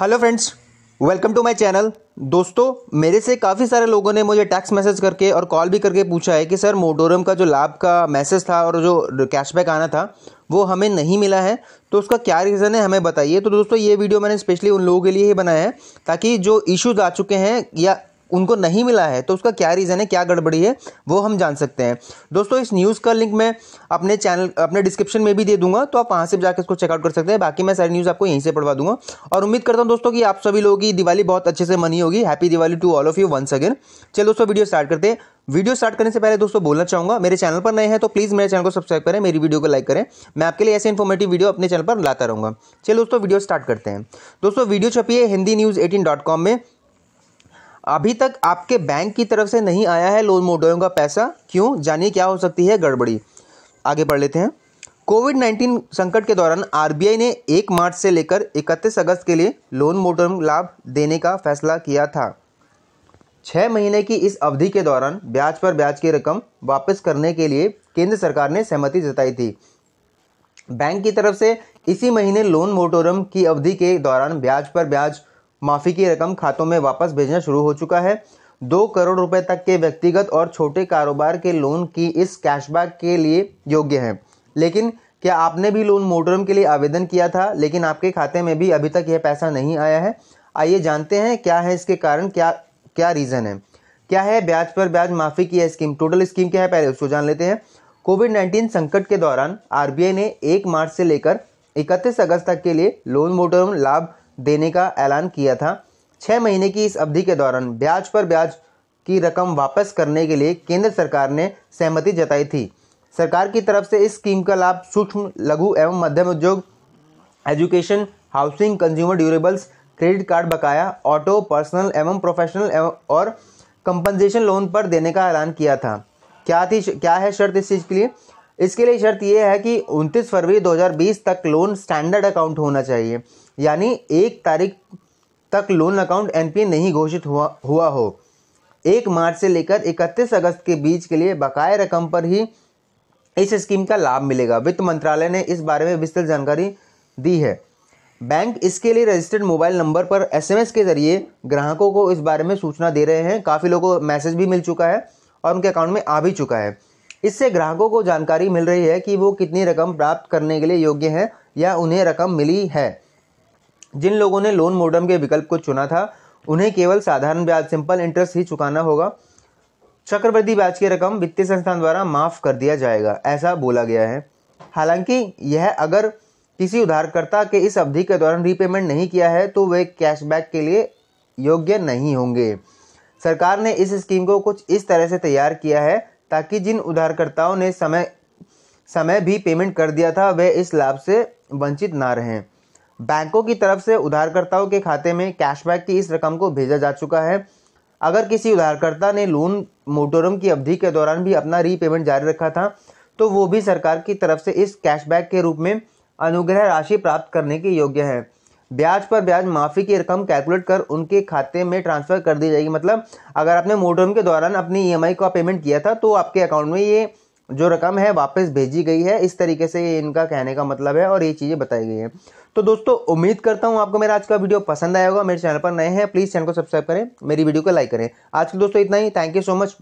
hello friends welcome to my channel दोस्तों मेरे से काफ़ी सारे लोगों ने मुझे टैक्स मैसेज करके और कॉल भी करके पूछा है कि सर मोटोरम का जो लाभ का मैसेज था और जो कैशबैक आना था वो हमें नहीं मिला है तो उसका क्या रीज़न है हमें बताइए तो दोस्तों ये वीडियो मैंने स्पेशली उन लोगों के लिए ही बनाया है ताकि जो इश्यूज़ आ चुके हैं या उनको नहीं मिला है तो उसका क्या रीज़न है क्या गड़बड़ी है वो हम जान सकते हैं दोस्तों इस न्यूज़ का लिंक मैं अपने चैनल अपने डिस्क्रिप्शन में भी दे दूंगा तो आप वहाँ से जाकर इसको चेकआउट कर सकते हैं बाकी मैं सारी न्यूज़ आपको यहीं से पढ़वा दूंगा और उम्मीद करता हूँ दोस्तों कि आप सभी लोगों की दिवाली बहुत अच्छे से मनी होगी happy Diwali to all of you once again चलो दोस्तों वीडियो स्टार्ट करते हैं वीडियो स्टार्ट करने से पहले दोस्तों बोलना चाहूँगा मेरे चैनल पर नए हैं तो प्लीज़ मेरे चैनल को सब्सक्राइब करें मेरी वीडियो को लाइक करें मैं आपके लिए ऐसे इन्फॉर्मेटिव वीडियो अपने चैनल पर लाता रहूँगा चलो दोस्तों वीडियो स्टार्ट करते हैं दोस्तों वीडियो छपी है Hindi news eighteen dot com में अभी तक आपके बैंक की तरफ से नहीं आया है लोन मोडोयों का पैसा क्यों जानिए क्या हो सकती है गड़बड़ी आगे पढ़ लेते हैं कोविड 19 संकट के दौरान आरबीआई ने एक मार्च से लेकर इकतीस अगस्त के लिए लोन मोडोयम लाभ देने का फैसला किया था छः महीने की इस अवधि के दौरान ब्याज पर ब्याज की रकम वापस करने के लिए केंद्र सरकार ने सहमति जताई थी बैंक की तरफ से इसी महीने लोन मोटोरम की अवधि के दौरान ब्याज पर ब्याज माफ़ी की रकम खातों में वापस भेजना शुरू हो चुका है दो करोड़ रुपए तक के व्यक्तिगत और छोटे कारोबार के लोन की इस कैशबैक के लिए योग्य हैं लेकिन क्या आपने भी लोन मोटरम के लिए आवेदन किया था लेकिन आपके खाते में भी अभी तक यह पैसा नहीं आया है आइए जानते हैं क्या है इसके कारण क्या क्या रीज़न है क्या है ब्याज पर ब्याज माफ़ी की स्कीम टोटल स्कीम क्या है पहले उसको जान लेते हैं कोविड नाइन्टीन संकट के दौरान आरबीआई ने एक मार्च से लेकर इकतीस अगस्त तक के लिए लोन मोटरम लाभ देने का ऐलान किया था छः महीने की इस अवधि के दौरान ब्याज पर ब्याज की रकम वापस करने के लिए केंद्र सरकार ने सहमति जताई थी सरकार की तरफ से इस स्कीम का लाभ सूक्ष्म लघु एवं मध्यम उद्योग education housing consumer durables credit card बकाया ऑटो पर्सनल एवं प्रोफेशनल एवं और कंपनसेशन लोन पर देने का ऐलान किया था क्या थी क्या है शर्त इस चीज़ के लिए इसके लिए शर्त यह है कि 29 फरवरी 2020 तक लोन स्टैंडर्ड अकाउंट होना चाहिए यानी एक तारीख तक लोन अकाउंट एनपीए नहीं घोषित हुआ हुआ हो एक मार्च से लेकर 31 अगस्त के बीच के लिए बकाया रकम पर ही इस स्कीम का लाभ मिलेगा वित्त मंत्रालय ने इस बारे में विस्तृत जानकारी दी है बैंक इसके लिए रजिस्टर्ड मोबाइल नंबर पर एसएमएस के जरिए ग्राहकों को इस बारे में सूचना दे रहे हैं काफ़ी लोगों को मैसेज भी मिल चुका है और उनके अकाउंट में आ भी चुका है इससे ग्राहकों को जानकारी मिल रही है कि वो कितनी रकम प्राप्त करने के लिए योग्य हैं या उन्हें रकम मिली है जिन लोगों ने लोन मोडम के विकल्प को चुना था उन्हें केवल साधारण ब्याज सिंपल इंटरेस्ट ही चुकाना होगा चक्रवृद्धि ब्याज की रकम वित्तीय संस्थान द्वारा माफ़ कर दिया जाएगा ऐसा बोला गया है हालांकि यह अगर किसी उधारकर्ता के इस अवधि के दौरान रीपेमेंट नहीं किया है तो वे कैशबैक के लिए योग्य नहीं होंगे सरकार ने इस स्कीम को कुछ इस तरह से तैयार किया है ताकि जिन उधारकर्ताओं ने समय समय भी पेमेंट कर दिया था वे इस लाभ से वंचित ना रहें बैंकों की तरफ से उधारकर्ताओं के खाते में कैशबैक की इस रकम को भेजा जा चुका है अगर किसी उधारकर्ता ने लोन मोटोरम की अवधि के दौरान भी अपना रीपेमेंट जारी रखा था तो वो भी सरकार की तरफ से इस कैशबैक के रूप में अनुग्रह राशि प्राप्त करने के योग्य है ब्याज पर ब्याज माफ़ी की रकम कैलकुलेट कर उनके खाते में ट्रांसफ़र कर दी जाएगी मतलब अगर आपने मोटरम के दौरान अपनी ई का पेमेंट किया था तो आपके अकाउंट में ये जो रकम है वापस भेजी गई है इस तरीके से ये इनका कहने का मतलब है और ये चीज़ें बताई गई हैं तो दोस्तों उम्मीद करता हूँ आपको मेरा आज का वीडियो पसंद आया होगा मेरे चैनल पर नए हैं प्लीज़ चैनल को सब्सक्राइब करें मेरी वीडियो को लाइक करें आज के दोस्तों इतना ही थैंक यू सो मच